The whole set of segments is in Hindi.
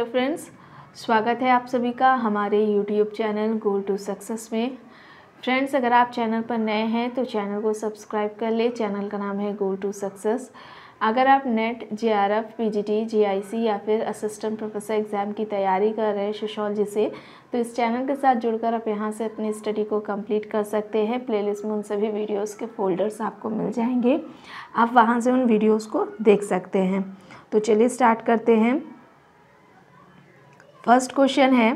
तो फ्रेंड्स स्वागत है आप सभी का हमारे YouTube channel goal to success में फ्रेंड्स अगर आप चैनल पर नए हैं तो चैनल को सब्सक्राइब कर ले चैनल का नाम है गोल टू सक्सेस अगर आप NET J R F P G T G I C या फिर असिस्टेंट प्रोफेसर एग्ज़ाम की तैयारी कर रहे हैं सोशोलॉजी से तो इस चैनल के साथ जुड़कर आप यहाँ से अपनी स्टडी को कंप्लीट कर सकते हैं प्लेलिस्ट में उन सभी वीडियोस के फोल्डर्स आपको मिल जाएंगे आप वहाँ से उन वीडियोस को देख सकते हैं तो चलिए स्टार्ट करते हैं फर्स्ट क्वेश्चन है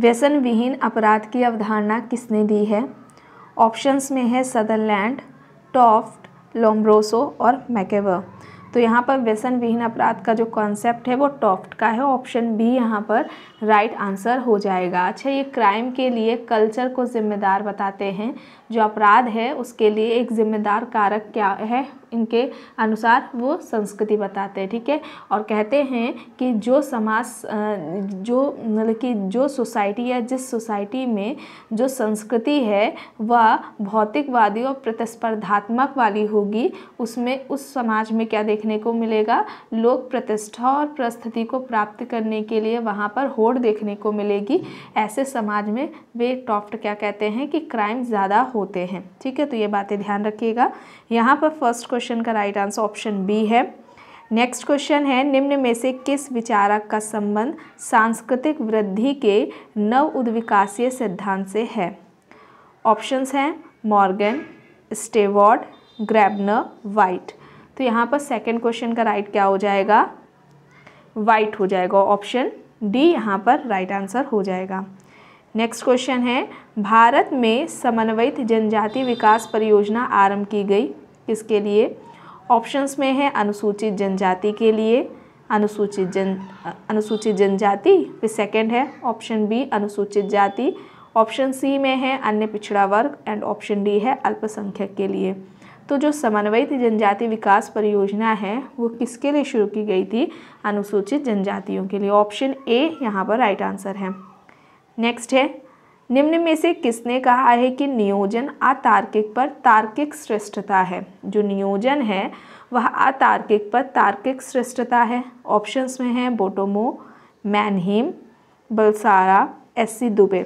व्यसन विहीन अपराध की अवधारणा किसने दी है ऑप्शंस में है सदरलैंड टॉफ्ट लोम्ब्रोसो और मैकेवर तो यहाँ पर व्यसन विहीन अपराध का जो कॉन्सेप्ट है वो टॉफ्ट का है ऑप्शन बी यहाँ पर राइट आंसर हो जाएगा अच्छा ये क्राइम के लिए कल्चर को जिम्मेदार बताते हैं जो अपराध है उसके लिए एक जिम्मेदार कारक क्या है इनके अनुसार वो संस्कृति बताते हैं ठीक है और कहते हैं कि जो समाज जो मतलब कि जो सोसाइटी या जिस सोसाइटी में जो संस्कृति है वह भौतिकवादी और प्रतिस्पर्धात्मक वाली होगी उसमें उस समाज में क्या देखने को मिलेगा लोग प्रतिष्ठा और प्रस्थिति को प्राप्त करने के लिए वहाँ पर होड़ देखने को मिलेगी ऐसे समाज में वे टॉफ्ट क्या कहते हैं कि क्राइम ज़्यादा होते हैं ठीक है तो ये बातें ध्यान रखिएगा यहाँ पर फर्स्ट क्वेश्चन का राइट आंसर ऑप्शन बी है नेक्स्ट क्वेश्चन है निम्न में से किस विचारक का संबंध सांस्कृतिक वृद्धि के नव उद्विकासीय सिद्धांत से है ऑप्शंस हैं मॉर्गन स्टेवॉर्ड ग्रैबनर वाइट तो यहाँ पर सेकंड क्वेश्चन का राइट क्या हो जाएगा वाइट हो जाएगा ऑप्शन डी यहाँ पर राइट आंसर हो जाएगा नेक्स्ट क्वेश्चन है भारत में समन्वयित जनजाति विकास परियोजना आरंभ की गई किसके लिए ऑप्शंस में है अनुसूचित जनजाति के लिए अनुसूचित जन अनुसूचित जनजाति फिर सेकंड है ऑप्शन बी अनुसूचित जाति ऑप्शन सी में है अन्य पिछड़ा वर्ग एंड ऑप्शन डी है अल्पसंख्यक के लिए तो जो समन्वयित जनजाति विकास परियोजना है वो किसके लिए शुरू की गई थी अनुसूचित जनजातियों के लिए ऑप्शन ए यहाँ पर राइट आंसर है नेक्स्ट है निम्न में से किसने कहा है कि नियोजन अतार्किक पर तार्किक श्रेष्ठता है जो नियोजन है वह अतार्किक पर तार्किक श्रेष्ठता है ऑप्शंस में हैं Bottomore Mannheim Balsara S C Dube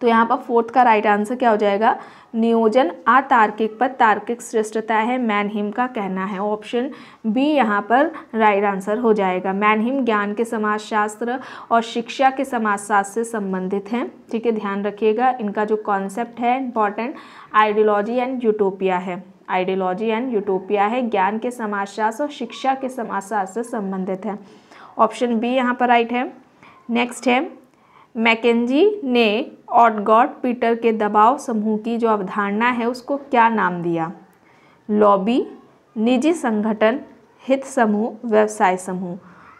तो यहाँ पर फोर्थ का राइट आंसर क्या हो जाएगा नियोजन अतार्किक पर तार्किक श्रेष्ठता है मैनहिम का कहना है ऑप्शन बी यहाँ पर राइट आंसर हो जाएगा मैनहिम ज्ञान के समाजशास्त्र और शिक्षा के समाजशास्त्र से संबंधित हैं ठीक है ध्यान रखिएगा इनका जो कॉन्सेप्ट है इंपॉर्टेंट आइडियोलॉजी एंड यूटोपिया है आइडियोलॉजी एंड यूटोपिया है ज्ञान के समाजशास्त्र और शिक्षा के समाजशास्त्र से संबंधित है ऑप्शन बी यहाँ पर राइट है नेक्स्ट है मैकेजी ने ऑटगॉड पीटर के दबाव समूह की जो अवधारणा है उसको क्या नाम दिया लॉबी निजी संगठन हित समूह व्यवसाय समूह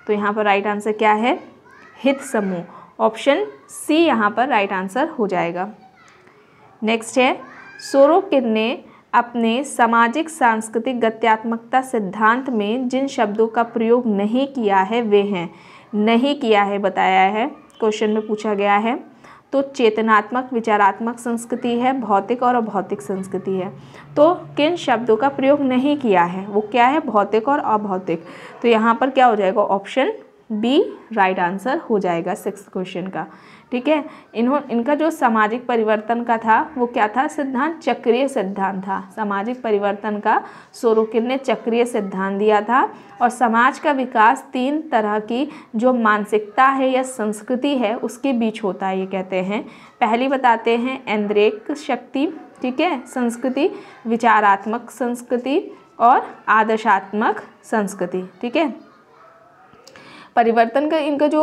तो यहाँ पर राइट आंसर क्या है हित समूह ऑप्शन सी यहाँ पर राइट आंसर हो जाएगा नेक्स्ट है सोरोकिन ने अपने सामाजिक सांस्कृतिक गत्यात्मकता सिद्धांत में जिन शब्दों का प्रयोग नहीं किया है वे हैं नहीं किया है बताया है क्वेश्चन में पूछा गया है तो चेतनात्मक विचारात्मक संस्कृति है भौतिक और अभौतिक संस्कृति है तो किन शब्दों का प्रयोग नहीं किया है वो क्या है भौतिक और अभौतिक तो यहाँ पर क्या हो जाएगा ऑप्शन बी राइट आंसर हो जाएगा सिक्स क्वेश्चन का ठीक है इन्होंने इनका जो सामाजिक परिवर्तन का था वो क्या था सिद्धांत चक्रीय सिद्धांत था सामाजिक परिवर्तन का सोरोकिन ने चक्रीय सिद्धांत दिया था और समाज का विकास तीन तरह की जो मानसिकता है या संस्कृति है उसके बीच होता है ये कहते हैं पहली बताते हैं एन्द्रेक शक्ति ठीक है संस्कृति विचारात्मक संस्कृति और आदर्शात्मक संस्कृति ठीक है परिवर्तन का इनका जो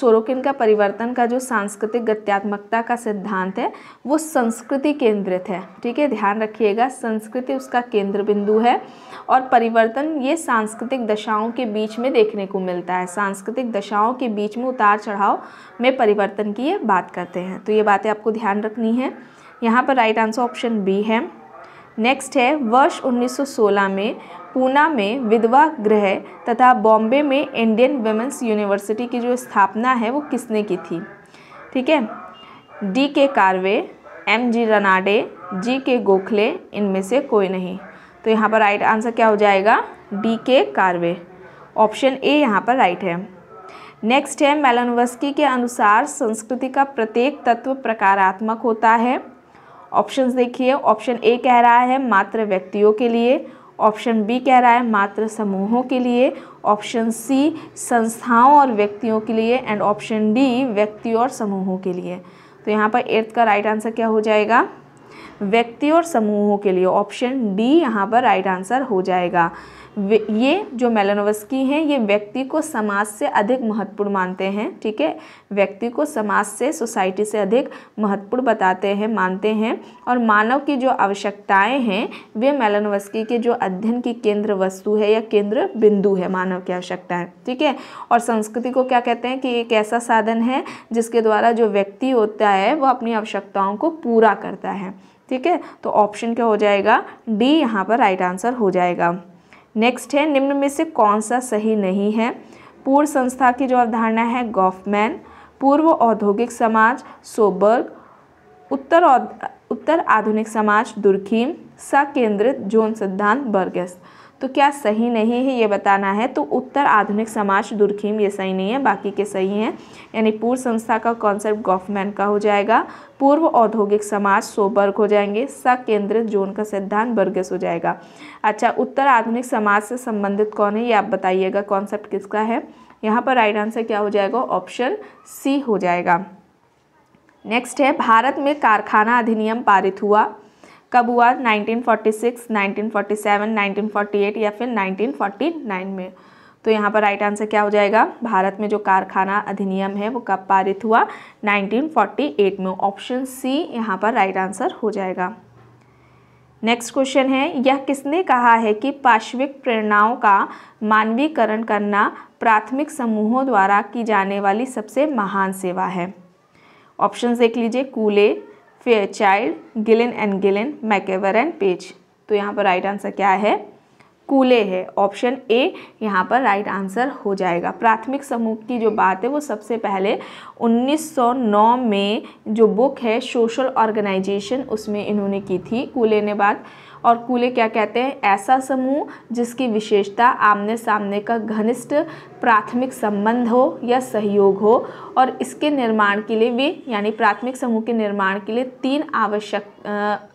सोरोकिन का परिवर्तन का जो सांस्कृतिक गत्यात्मकता का सिद्धांत है वो संस्कृति केंद्रित है ठीक है ध्यान रखिएगा संस्कृति उसका केंद्र बिंदु है और परिवर्तन ये सांस्कृतिक दशाओं के बीच में देखने को मिलता है सांस्कृतिक दशाओं के बीच में उतार चढ़ाव में परिवर्तन की ये बात करते हैं तो ये बातें आपको ध्यान रखनी है यहाँ पर राइट आंसर ऑप्शन बी है नेक्स्ट है वर्ष 1916 में पूना में विधवा गृह तथा बॉम्बे में इंडियन वेमेंस यूनिवर्सिटी की जो स्थापना है वो किसने की थी ठीक है D K Karve M G Ranade G K Gokhale इनमें से कोई नहीं तो यहाँ पर राइट आंसर क्या हो जाएगा D K Karve option A यहाँ पर राइट है नेक्स्ट है मेलानोवस्की के अनुसार संस्कृति का प्रत्येक तत्व प्रकारात्मक होता है ऑप्शंस देखिए ऑप्शन ए कह रहा है मात्र व्यक्तियों के लिए ऑप्शन बी कह रहा है मात्र समूहों के लिए ऑप्शन सी संस्थाओं और व्यक्तियों के लिए एंड ऑप्शन डी व्यक्ति और समूहों के लिए तो यहाँ पर एर्थ का राइट आंसर क्या हो जाएगा व्यक्ति और समूहों के लिए ऑप्शन डी यहाँ पर राइट आंसर हो जाएगा ये जो मेलानोवस्की हैं ये व्यक्ति को समाज से अधिक महत्वपूर्ण मानते हैं ठीक है व्यक्ति को समाज से सोसाइटी से अधिक महत्वपूर्ण बताते हैं मानते हैं और मानव की जो आवश्यकताएं हैं वे मेलानोवस्की के जो अध्ययन की केंद्र वस्तु है या केंद्र बिंदु है मानव की है ठीक है और संस्कृति को क्या कहते हैं कि एक ऐसा साधन है जिसके द्वारा जो व्यक्ति होता है वो अपनी आवश्यकताओं को पूरा करता है ठीक है तो ऑप्शन क्या हो जाएगा डी यहाँ पर राइट आंसर हो जाएगा नेक्स्ट है निम्न में से कौन सा सही नहीं है पूर्व संस्था की जो अवधारणा है गॉफमैन पूर्व औद्योगिक समाज सोबर्ग उत्तर उत्तर आधुनिक समाज दुर्खीम सकेंद्रित जोन सिद्धांत बर्गेस तो क्या सही नहीं है ये बताना है तो उत्तर आधुनिक समाज दुर्खीम ये सही नहीं है बाकी के सही हैं यानी पूर्व संस्था का कॉन्सेप्ट गवर्नमेंट का हो जाएगा पूर्व औद्योगिक समाज सोबर्ग हो जाएंगे स केंद्रित जोन का सिद्धांत बर्गस हो जाएगा अच्छा उत्तर आधुनिक समाज से संबंधित कौन है ये आप बताइएगा कॉन्सेप्ट किसका है यहाँ पर राइट आंसर क्या हो जाएगा ऑप्शन सी हो जाएगा नेक्स्ट है भारत में कारखाना अधिनियम पारित हुआ कब हुआ 1946, 1947, 1948 या फिर 1949 में तो यहाँ पर राइट आंसर क्या हो जाएगा भारत में जो कारखाना अधिनियम है वो कब पारित हुआ 1948 में ऑप्शन सी यहाँ पर राइट आंसर हो जाएगा नेक्स्ट क्वेश्चन है यह किसने कहा है कि पार्श्विक प्रेरणाओं का मानवीकरण करना प्राथमिक समूहों द्वारा की जाने वाली सबसे महान सेवा है ऑप्शन देख लीजिए Cooley Child Gillin and Gillin MacIver and Page तो यहाँ पर राइट आंसर क्या है कूले है ऑप्शन ए यहाँ पर राइट आंसर हो जाएगा प्राथमिक समूह की जो बात है वो सबसे पहले 1909 में जो बुक है सोशल ऑर्गेनाइजेशन उसमें इन्होंने की थी कूले ने बात और कूले क्या कहते हैं ऐसा समूह जिसकी विशेषता आमने सामने का घनिष्ठ प्राथमिक संबंध हो या सहयोग हो और इसके निर्माण के लिए वे यानी प्राथमिक समूह के निर्माण के लिए तीन आवश्यक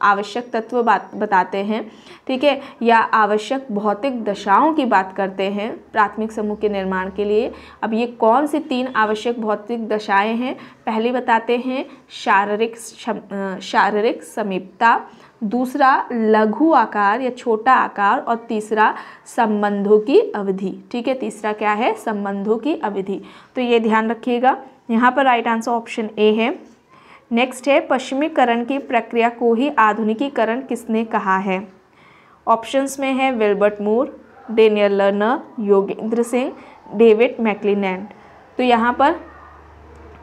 आवश्यक तत्व बात बताते हैं ठीक है या आवश्यक भौतिक दशाओं की बात करते हैं प्राथमिक समूह के निर्माण के लिए अब ये कौन सी तीन आवश्यक भौतिक दशाएं हैं पहले बताते हैं शारीरिक शारीरिक समीपता दूसरा लघु आकार या छोटा आकार और तीसरा संबंधों की अवधि ठीक है तीसरा क्या है संबंधों की अवधि तो ये ध्यान रखिएगा यहाँ पर राइट आंसर ऑप्शन ए है नेक्स्ट है पश्चिमीकरण की प्रक्रिया को ही आधुनिकीकरण किसने कहा है ऑप्शंस में है Wilbert Moore Daniel Lerner Yogendra Singh David McClelland तो यहाँ पर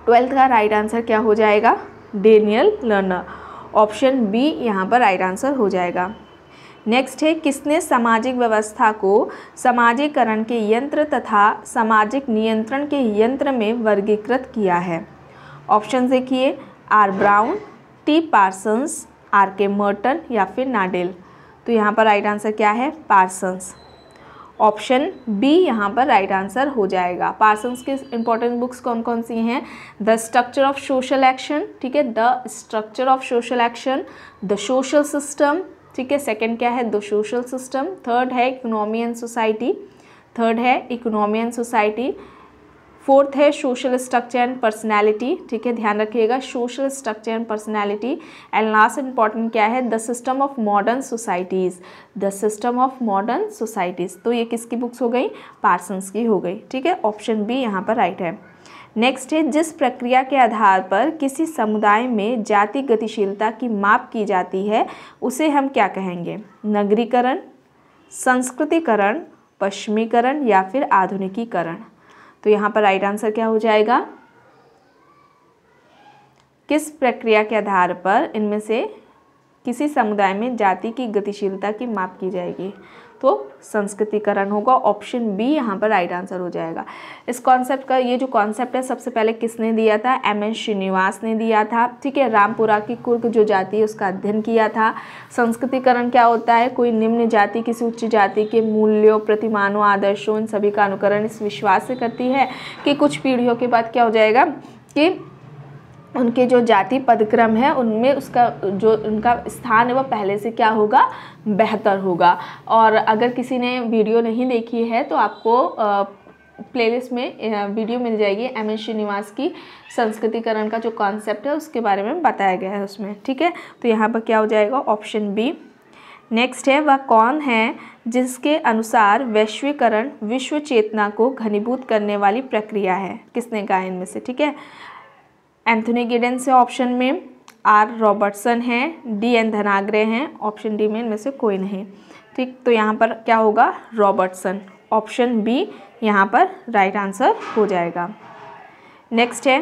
ट्वेल्थ का राइट आंसर क्या हो जाएगा डेनियल लर्नर ऑप्शन बी यहाँ पर राइट आंसर हो जाएगा नेक्स्ट है किसने सामाजिक व्यवस्था को सामाजिकरण के यंत्र तथा सामाजिक नियंत्रण के यंत्र में वर्गीकृत किया है ऑप्शन देखिए R Brown T Parsons R K Merton या फिर नाडेल तो यहाँ पर राइट आंसर क्या है पार्सन्स ऑप्शन बी यहाँ पर राइट आंसर हो जाएगा पार्सन्स के इंपॉर्टेंट बुक्स कौन कौन सी हैं the structure of social action ठीक है the structure of social action the social system ठीक है सेकेंड क्या है द सोशल सिस्टम थर्ड है इकोनॉमी एंड सोसाइटी थर्ड है इकोनॉमी एंड सोसाइटी फोर्थ है सोशल स्ट्रक्चर एंड पर्सनैलिटी ठीक है ध्यान रखिएगा social structure and personality and last important क्या है the system of modern societies the system of modern societies तो ये किसकी बुक्स हो गई पार्सन्स की हो गई ठीक है ऑप्शन बी यहाँ पर राइट है नेक्स्ट है जिस प्रक्रिया के आधार पर किसी समुदाय में जाति गतिशीलता की माप की जाती है उसे हम क्या कहेंगे नगरीकरण संस्कृतिकरण पश्चिमीकरण या फिर आधुनिकीकरण तो यहाँ पर राइट आंसर क्या हो जाएगा किस प्रक्रिया के आधार पर इनमें से किसी समुदाय में जाति की गतिशीलता की माप की जाएगी तो संस्कृतिकरण होगा ऑप्शन बी यहाँ पर राइट आंसर हो जाएगा इस कॉन्सेप्ट का ये जो कॉन्सेप्ट है सबसे पहले किसने दिया था एम एन श्रीनिवास ने दिया था ठीक है रामपुरा की कुर्ग जो जाति है उसका अध्ययन किया था संस्कृतिकरण क्या होता है कोई निम्न जाति किसी उच्च जाति के मूल्यों प्रतिमानों आदर्शों इन सभी का अनुकरण इस विश्वास से करती है कि कुछ पीढ़ियों के बाद क्या हो जाएगा कि उनके जो जाति पदक्रम है उनमें उसका जो उनका स्थान है वो पहले से क्या होगा बेहतर होगा और अगर किसी ने वीडियो नहीं देखी है तो आपको प्लेलिस्ट में वीडियो मिल जाएगी एम एस श्रीनिवास की संस्कृतिकरण का जो कॉन्सेप्ट है उसके बारे में बताया गया है उसमें ठीक है तो यहाँ पर क्या हो जाएगा ऑप्शन बी नेक्स्ट है वह कौन है जिसके अनुसार वैश्वीकरण विश्व चेतना को घनीभूत करने वाली प्रक्रिया है किसने कहा इनमें से ठीक है एंथोनी गिडेंस है ऑप्शन में आर रॉबर्टसन है डी एन धनाग्रे हैं ऑप्शन डी में इनमें से कोई नहीं ठीक तो यहाँ पर क्या होगा रॉबर्टसन ऑप्शन बी यहाँ पर राइट आंसर हो जाएगा नेक्स्ट है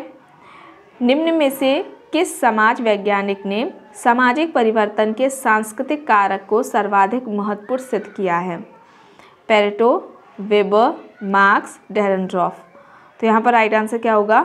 निम्न में से किस समाज वैज्ञानिक ने सामाजिक परिवर्तन के सांस्कृतिक कारक को सर्वाधिक महत्वपूर्ण सिद्ध किया है पेरेटो वेबर मार्क्स डेरनड्रॉफ तो यहाँ पर राइट आंसर क्या होगा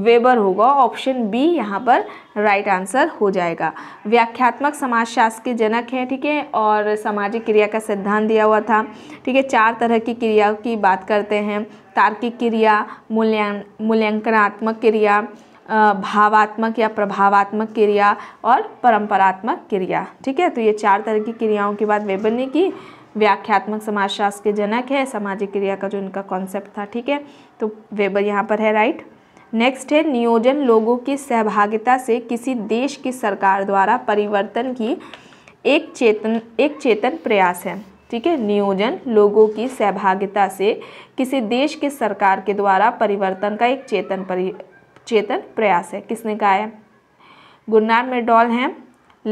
वेबर होगा ऑप्शन बी यहाँ पर राइट आंसर हो जाएगा व्याख्यात्मक समाजशास्त्र के जनक हैं ठीक है ठीके? और सामाजिक क्रिया का सिद्धांत दिया हुआ था ठीक है चार तरह की क्रियाओं की बात करते हैं तार्किक क्रिया मूल्यां मूल्यांकनात्मक क्रिया भावात्मक या प्रभावात्मक क्रिया और परंपरात्मक क्रिया ठीक है तो ये चार तरह की क्रियाओं की बात वेबर ने की व्याख्यात्मक समाजशास्त्र के जनक है सामाजिक क्रिया का जो इनका कॉन्सेप्ट था ठीक है तो वेबर यहाँ पर है राइट नेक्स्ट है नियोजन लोगों की सहभागिता से किसी देश की सरकार द्वारा परिवर्तन की एक चेतन एक चेतन प्रयास है ठीक है नियोजन लोगों की सहभागिता से किसी देश की सरकार के द्वारा परिवर्तन का एक चेतन परि चेतन प्रयास है किसने कहा है गुरनाम मेडॉल हैं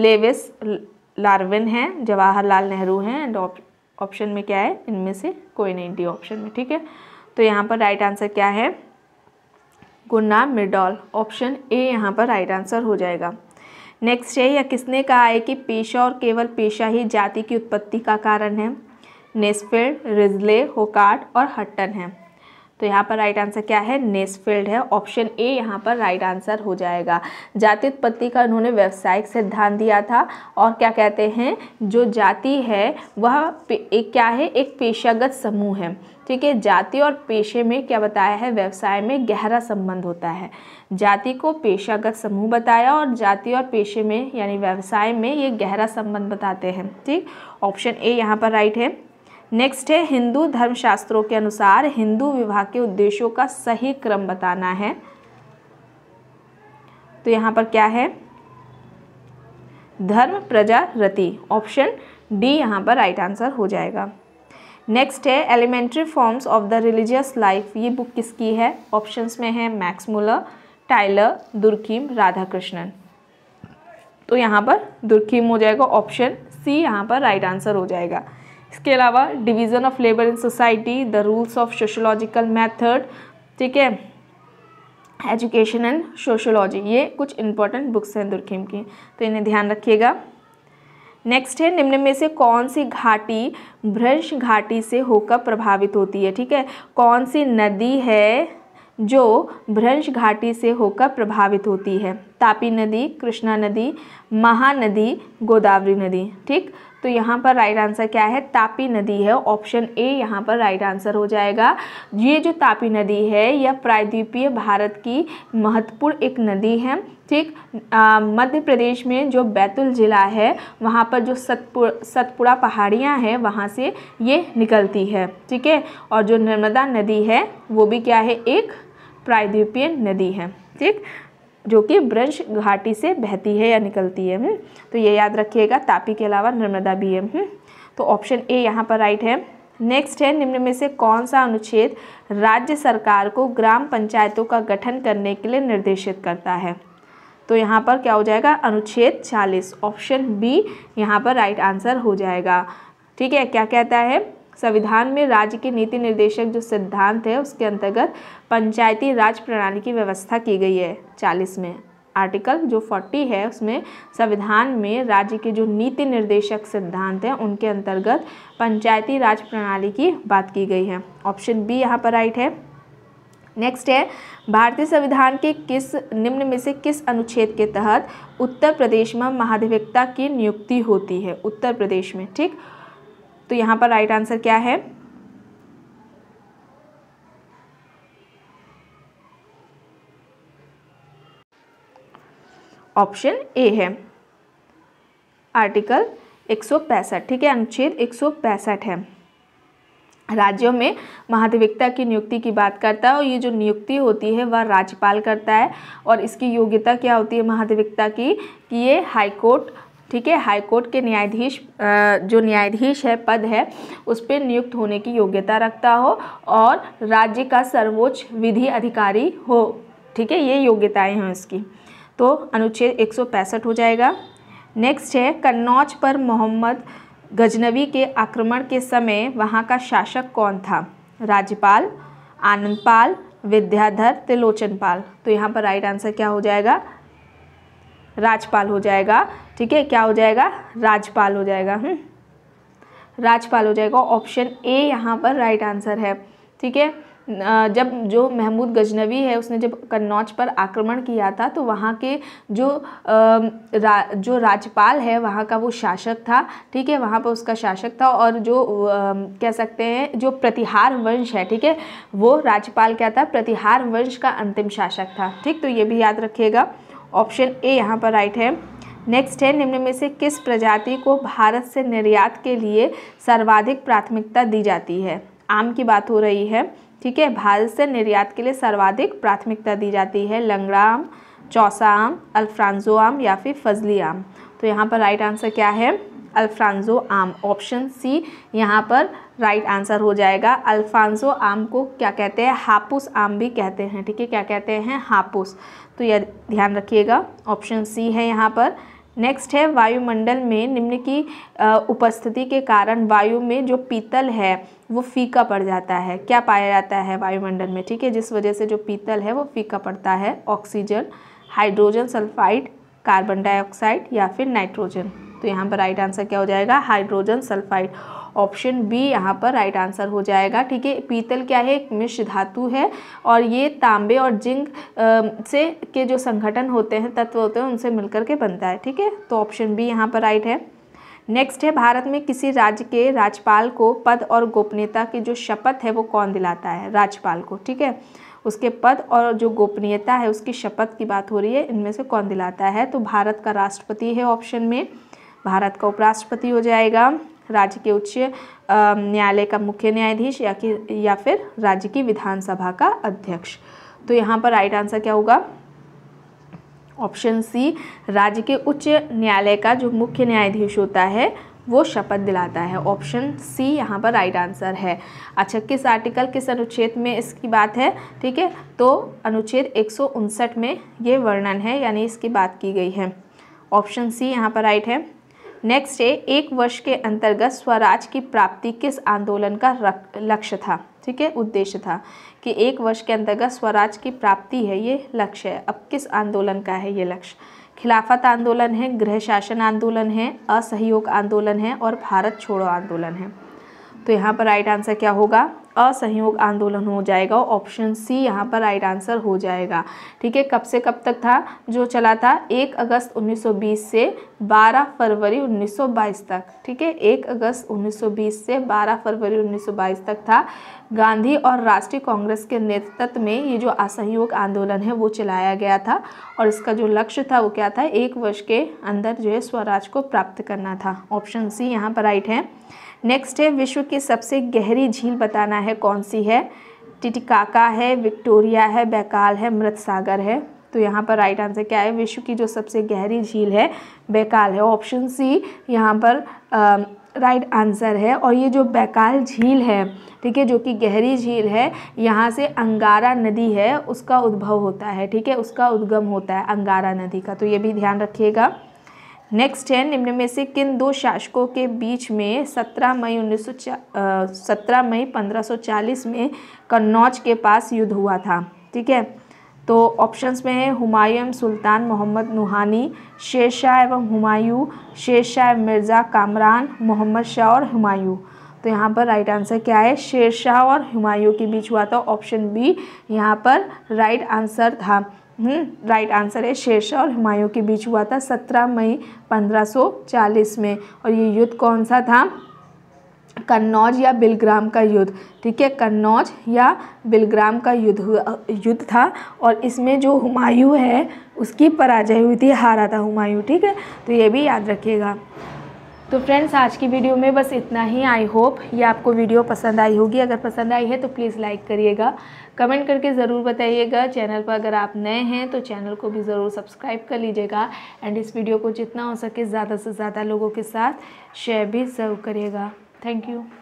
लेविस लार्विन हैं जवाहरलाल नेहरू हैं एंड ऑप्शन में क्या है इनमें से कोई नहीं डी ऑप्शन में ठीक है तो यहाँ पर राइट आंसर क्या है गुन्ना मिडॉल ऑप्शन ए यहाँ पर राइट आंसर हो जाएगा नेक्स्ट है या किसने कहा है कि पेशा और केवल पेशा ही जाति की उत्पत्ति का कारण है नेस्फेल्ड रिजले होकाट और हट्टन है तो यहाँ पर राइट आंसर क्या है नेसफील्ड है ऑप्शन ए यहाँ पर राइट आंसर हो जाएगा जाति उत्पत्ति का उन्होंने व्यावसायिक सिद्धांत दिया था और क्या कहते हैं जो जाति है वह एक क्या है एक पेशागत समूह है ठीक है जाति और पेशे में क्या बताया है व्यवसाय में गहरा संबंध होता है जाति को पेशागत समूह बताया और जाति और पेशे में यानी व्यवसाय में ये गहरा संबंध बताते हैं ठीक ऑप्शन ए यहाँ पर राइट है नेक्स्ट है हिंदू धर्मशास्त्रों के अनुसार हिंदू विवाह के उद्देश्यों का सही क्रम बताना है तो यहाँ पर क्या है धर्म प्रजा रति ऑप्शन डी यहाँ पर राइट आंसर हो जाएगा नेक्स्ट है elementary forms of the religious life ये बुक किसकी है ऑप्शंस में है Max Muller Tylor Radhakrishnan तो यहाँ पर दुर्खीम हो जाएगा ऑप्शन सी यहाँ पर राइट आंसर हो जाएगा इसके अलावा division of labour in society the rules of sociological method ठीक है एजुकेशन एंड सोशोलॉजी ये कुछ इंपॉर्टेंट बुक्स हैं दुर्खीम की तो इन्हें ध्यान रखिएगा नेक्स्ट है निम्न में से कौन सी घाटी भ्रंश घाटी से होकर प्रभावित होती है ठीक है कौन सी नदी है जो भ्रंश घाटी से होकर प्रभावित होती है तापी नदी कृष्णा नदी महानदी गोदावरी नदी ठीक तो यहाँ पर राइट आंसर क्या है तापी नदी है ऑप्शन ए यहाँ पर राइट आंसर हो जाएगा ये जो तापी नदी है यह प्रायद्वीपीय भारत की महत्वपूर्ण एक नदी है ठीक मध्य प्रदेश में जो बैतूल ज़िला है वहाँ पर जो सतपुर सतपुड़ा पहाड़ियाँ हैं वहाँ से ये निकलती है ठीक है और जो नर्मदा नदी है वो भी क्या है एक प्रायद्वीपीय नदी है ठीक जो कि ब्रंश घाटी से बहती है या निकलती है हुँ? हम्म। तो ये याद रखिएगा तापी के अलावा नर्मदा भी है हुँ? हम्म। तो ऑप्शन ए यहाँ पर राइट है नेक्स्ट है निम्न में से कौन सा अनुच्छेद राज्य सरकार को ग्राम पंचायतों का गठन करने के लिए निर्देशित करता है तो यहाँ पर क्या हो जाएगा अनुच्छेद 40 ऑप्शन बी यहाँ पर राइट आंसर हो जाएगा ठीक है क्या कहता है संविधान में राज्य के नीति निर्देशक जो सिद्धांत है उसके अंतर्गत पंचायती राज प्रणाली की व्यवस्था की गई है चालीस में आर्टिकल जो फोर्टी है उसमें संविधान में राज्य के जो नीति निर्देशक सिद्धांत हैं उनके अंतर्गत पंचायती राज प्रणाली की बात की गई है ऑप्शन बी यहाँ पर राइट है नेक्स्ट है भारतीय संविधान के किस निम्न में से किस अनुच्छेद के तहत उत्तर प्रदेश में महाधिवक्ता की नियुक्ति होती है उत्तर प्रदेश में ठीक तो यहाँ पर राइट आंसर क्या है ऑप्शन ए है आर्टिकल एक ठीक है अनुच्छेद एक है राज्यों में महाधिवक्ता की नियुक्ति की बात करता है और ये जो नियुक्ति होती है वह राज्यपाल करता है और इसकी योग्यता क्या होती है महाधिवक्ता की कि ये हाईकोर्ट ठीक है हाईकोर्ट के न्यायाधीश जो न्यायाधीश है पद है उस पर नियुक्त होने की योग्यता रखता हो और राज्य का सर्वोच्च विधि अधिकारी हो ठीक है ये योग्यताएं हैं इसकी तो अनुच्छेद एक हो जाएगा नेक्स्ट है कन्नौज पर मोहम्मद गजनवी के आक्रमण के समय वहाँ का शासक कौन था राज्यपाल आनंदपाल विद्याधर त्रिलोचन पाल तो यहाँ पर राइट आंसर क्या हो जाएगा राजपाल हो जाएगा ठीक है क्या हो जाएगा राजपाल हो जाएगा हम्म राजपाल हो जाएगा ऑप्शन ए यहाँ पर राइट आंसर है ठीक है जब जो महमूद गजनवी है उसने जब कन्नौज पर आक्रमण किया था तो वहाँ के जो रा, जो राज्यपाल है वहाँ का वो शासक था ठीक है वहाँ पर उसका शासक था और जो कह सकते हैं जो प्रतिहार वंश है ठीक है वो राज्यपाल क्या था प्रतिहार वंश का अंतिम शासक था ठीक तो ये भी याद रखिएगा ऑप्शन ए यहाँ पर राइट है नेक्स्ट है निम्न में से किस प्रजाति को भारत से निर्यात के लिए सर्वाधिक प्राथमिकता दी जाती है आम की बात हो रही है ठीक है भारत से निर्यात के लिए सर्वाधिक प्राथमिकता दी जाती है लंगड़ा आम चौसा आम अल्फ्रांजो आम या फिर फजली आम तो यहाँ पर राइट आंसर क्या है अल्फ्रांजो आम ऑप्शन सी यहाँ पर राइट right आंसर हो जाएगा अल्फांज़ो आम को क्या कहते हैं हापुस आम भी कहते हैं ठीक है क्या कहते हैं हापुस तो यह ध्यान रखिएगा ऑप्शन सी है यहाँ पर नेक्स्ट है वायुमंडल में निम्न की उपस्थिति के कारण वायु में जो पीतल है वो फीका पड़ जाता है क्या पाया जाता है वायुमंडल में ठीक है जिस वजह से जो पीतल है वो फीका पड़ता है oxygen hydrogen sulphide carbon dioxide या फिर नाइट्रोजन तो यहाँ पर राइट आंसर क्या हो जाएगा हाइड्रोजन सल्फाइड ऑप्शन बी यहाँ पर राइट आंसर हो जाएगा ठीक है पीतल क्या है एक मिश्र धातु है और ये तांबे और जिंक से के जो संगठन होते हैं तत्व होते हैं उनसे मिलकर के बनता है ठीक है तो ऑप्शन बी यहाँ पर राइट है नेक्स्ट है भारत में किसी राज्य के राज्यपाल को पद और गोपनीयता की जो शपथ है वो कौन दिलाता है राज्यपाल को ठीक है उसके पद और जो गोपनीयता है उसकी शपथ की बात हो रही है इनमें से कौन दिलाता है तो भारत का राष्ट्रपति है ऑप्शन में भारत का उपराष्ट्रपति हो जाएगा राज्य के उच्च न्यायालय का मुख्य न्यायाधीश या कि या फिर राज्य की विधानसभा का अध्यक्ष तो यहाँ पर राइट आंसर क्या होगा ऑप्शन सी राज्य के उच्च न्यायालय का जो मुख्य न्यायाधीश होता है वो शपथ दिलाता है ऑप्शन सी यहाँ पर राइट आंसर है अच्छा किस आर्टिकल किस अनुच्छेद में इसकी बात है ठीक है तो अनुच्छेद एक में ये वर्णन है यानी इसकी बात की गई है ऑप्शन सी यहाँ पर राइट है नेक्स्ट है एक वर्ष के अंतर्गत स्वराज की प्राप्ति किस आंदोलन का लक्ष्य था ठीक है उद्देश्य था कि एक वर्ष के अंतर्गत स्वराज की प्राप्ति है ये लक्ष्य है अब किस आंदोलन का है ये लक्ष्य खिलाफत आंदोलन है गृह शासन आंदोलन है असहयोग आंदोलन है और भारत छोड़ो आंदोलन है तो यहाँ पर राइट आंसर क्या होगा असहयोग आंदोलन हो जाएगा ऑप्शन सी यहाँ पर राइट आंसर हो जाएगा ठीक है कब से कब तक था जो चला था एक अगस्त 1920 से 12 फरवरी 1922 तक ठीक है एक अगस्त 1920 से 12 फरवरी 1922 तक था गांधी और राष्ट्रीय कांग्रेस के नेतृत्व में ये जो असहयोग आंदोलन है वो चलाया गया था और इसका जो लक्ष्य था वो क्या था एक वर्ष के अंदर जो है स्वराज को प्राप्त करना था ऑप्शन सी यहाँ पर राइट है नेक्स्ट है विश्व की सबसे गहरी झील बताना है कौन सी है टिटिकाका है विक्टोरिया है बैकाल है मृत सागर है तो यहाँ पर राइट आंसर क्या है विश्व की जो सबसे गहरी झील है बैकाल है ऑप्शन सी यहाँ पर आ, राइट right आंसर है और ये जो बैकाल झील है ठीक है जो कि गहरी झील है यहाँ से अंगारा नदी है उसका उद्भव होता है ठीक है उसका उद्गम होता है अंगारा नदी का तो ये भी ध्यान रखिएगा नेक्स्ट है निम्न में से किन दो शासकों के बीच में 17 मई उन्नीस सौ मई 1540 में कन्नौज के पास युद्ध हुआ था ठीक है तो ऑप्शंस में है हुमायूं सुल्तान मोहम्मद शेर शेरशाह एवं हुमायूं शेरशाह मिर्ज़ा कामरान मोहम्मद शाह और हुमायूं तो यहाँ पर राइट आंसर क्या है शेरशाह और हुमायूं के बीच हुआ था ऑप्शन बी यहाँ पर राइट आंसर था राइट हम्म, आंसर है शेरशाह और हुमायूं के बीच हुआ था 17 मई 1540 में और ये युद्ध कौन सा था कन्नौज या बिलग्राम का युद्ध ठीक है कन्नौज या बिलग्राम का युद्ध युद्ध था और इसमें जो हुमायूं है उसकी पराजय हुई थी हारा था हुमायूं ठीक है तो ये भी याद रखिएगा तो फ्रेंड्स आज की वीडियो में बस इतना ही आई होप ये आपको वीडियो पसंद आई होगी अगर पसंद आई है तो प्लीज़ लाइक करिएगा कमेंट करके ज़रूर बताइएगा चैनल पर अगर आप नए हैं तो चैनल को भी ज़रूर सब्सक्राइब कर लीजिएगा एंड इस वीडियो को जितना हो सके ज़्यादा से ज़्यादा लोगों के साथ शेयर भी ज़रूर करिएगा थैंक यू